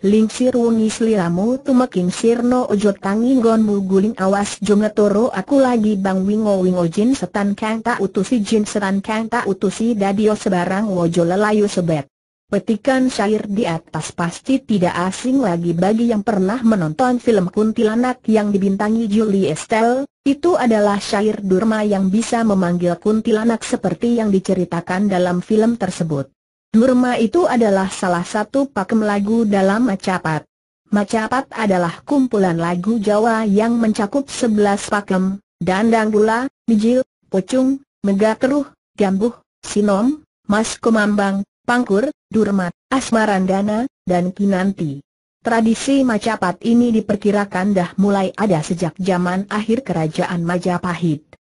Lingsir wungi seliramu, tumekin sirno ojo tangi gonmu guling awas jongetoro aku lagi bang wingo wingo jin setan kang tak utusi jin setan kang tak utusi dadio sebarang wojo lelayu sebet. Petikan syair di atas pasti tidak asing lagi bagi yang pernah menonton film Kuntilanak yang dibintangi Julie Estelle, itu adalah syair Durma yang bisa memanggil Kuntilanak seperti yang diceritakan dalam film tersebut. Durma itu adalah salah satu pakem lagu dalam macapat. Macapat adalah kumpulan lagu Jawa yang mencakup 11 pakem, Dandang Gula, mijil, Pocung, Megateruh, Gambuh, Sinom, Mas kumambang, Pangkur, Durmat, Asmarandana, dan Kinanti. Tradisi macapat ini diperkirakan dah mulai ada sejak zaman akhir kerajaan Majapahit.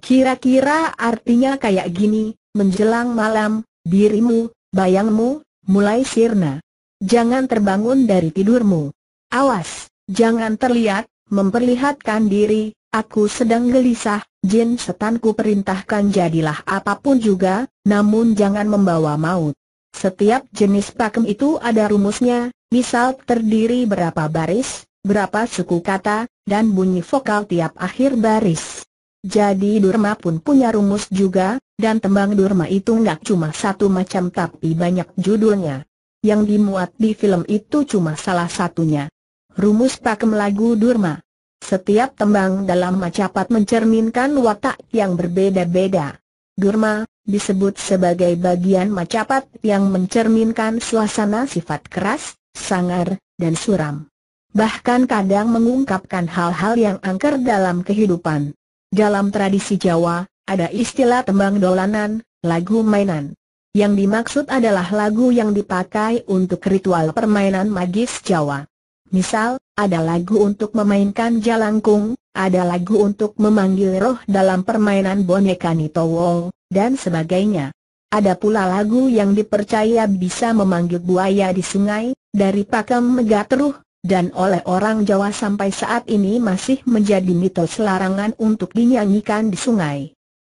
Kira-kira artinya kayak gini, menjelang malam, dirimu, Bayangmu, mulai sirna. Jangan terbangun dari tidurmu. Awas, jangan terlihat, memperlihatkan diri, aku sedang gelisah, jin setanku perintahkan jadilah apapun juga, namun jangan membawa maut. Setiap jenis pakem itu ada rumusnya, misal terdiri berapa baris, berapa suku kata, dan bunyi vokal tiap akhir baris. Jadi Durma pun punya rumus juga, dan tembang Durma itu nggak cuma satu macam tapi banyak judulnya. Yang dimuat di film itu cuma salah satunya. Rumus pakem lagu Durma. Setiap tembang dalam macapat mencerminkan watak yang berbeda-beda. Durma, disebut sebagai bagian macapat yang mencerminkan suasana sifat keras, sangar, dan suram. Bahkan kadang mengungkapkan hal-hal yang angker dalam kehidupan. Dalam tradisi Jawa, ada istilah tembang dolanan, lagu mainan. Yang dimaksud adalah lagu yang dipakai untuk ritual permainan magis Jawa. Misal, ada lagu untuk memainkan jalangkung, ada lagu untuk memanggil roh dalam permainan boneka Nitowo, dan sebagainya. Ada pula lagu yang dipercaya bisa memanggil buaya di sungai, dari pakem megateruh, dan oleh orang Jawa sampai saat ini masih menjadi mitos larangan untuk dinyanyikan di sungai.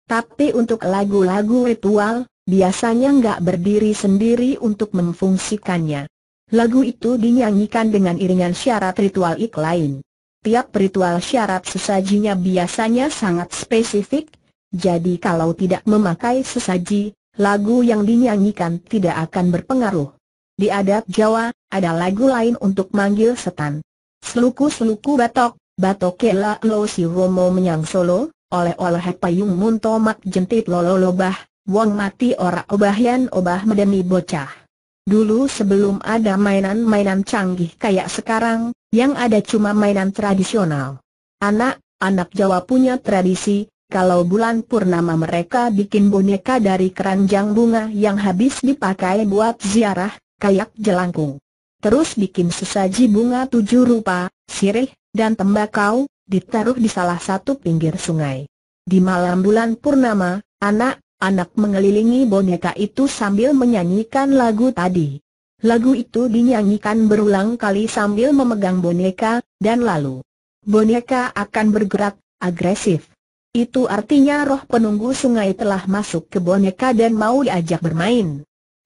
Tapi untuk lagu-lagu ritual, biasanya nggak berdiri sendiri untuk memfungsikannya. Lagu itu dinyanyikan dengan iringan syarat ritual ik lain. Tiap ritual syarat sesajinya biasanya sangat spesifik, jadi kalau tidak memakai sesaji, lagu yang dinyanyikan tidak akan berpengaruh. Di adat Jawa, ada lagu lain untuk manggil setan. Seluku-seluku batok, batok kela lo si romo menyang solo, oleh-oleh payung munto mak jentit lolo lobah, wong mati ora yan obah medeni bocah. Dulu sebelum ada mainan-mainan canggih kayak sekarang, yang ada cuma mainan tradisional. Anak-anak Jawa punya tradisi, kalau bulan purnama mereka bikin boneka dari keranjang bunga yang habis dipakai buat ziarah kayak jelangkung. Terus bikin sesaji bunga tujuh rupa, sirih, dan tembakau, ditaruh di salah satu pinggir sungai. Di malam bulan purnama, anak-anak mengelilingi boneka itu sambil menyanyikan lagu tadi. Lagu itu dinyanyikan berulang kali sambil memegang boneka, dan lalu boneka akan bergerak agresif. Itu artinya roh penunggu sungai telah masuk ke boneka dan mau diajak bermain.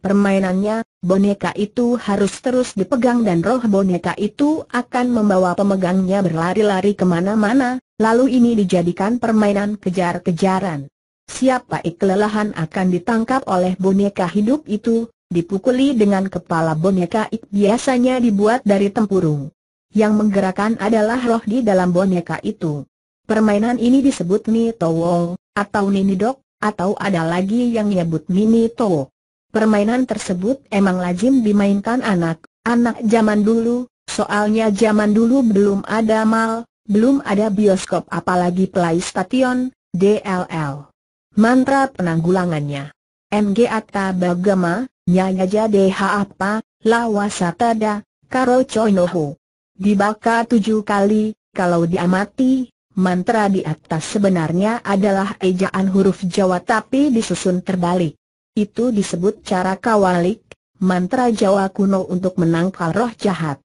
Permainannya, boneka itu harus terus dipegang dan roh boneka itu akan membawa pemegangnya berlari-lari kemana-mana, lalu ini dijadikan permainan kejar-kejaran. Siapa kelelahan akan ditangkap oleh boneka hidup itu, dipukuli dengan kepala boneka ik biasanya dibuat dari tempurung. Yang menggerakkan adalah roh di dalam boneka itu. Permainan ini disebut Ni atau Ninidok, atau ada lagi yang nyebut Minitowo. Permainan tersebut emang lazim dimainkan anak-anak zaman dulu, soalnya zaman dulu belum ada mal, belum ada bioskop apalagi PlayStation, DLL. Mantra penanggulangannya. MG Ata Bagama, Nyaya Deha Apa, Satada, Karo Chonohu. Dibaka tujuh kali, kalau diamati, mantra di atas sebenarnya adalah ejaan huruf Jawa tapi disusun terbalik. Itu disebut cara kawalik, mantra Jawa kuno untuk menangkal roh jahat.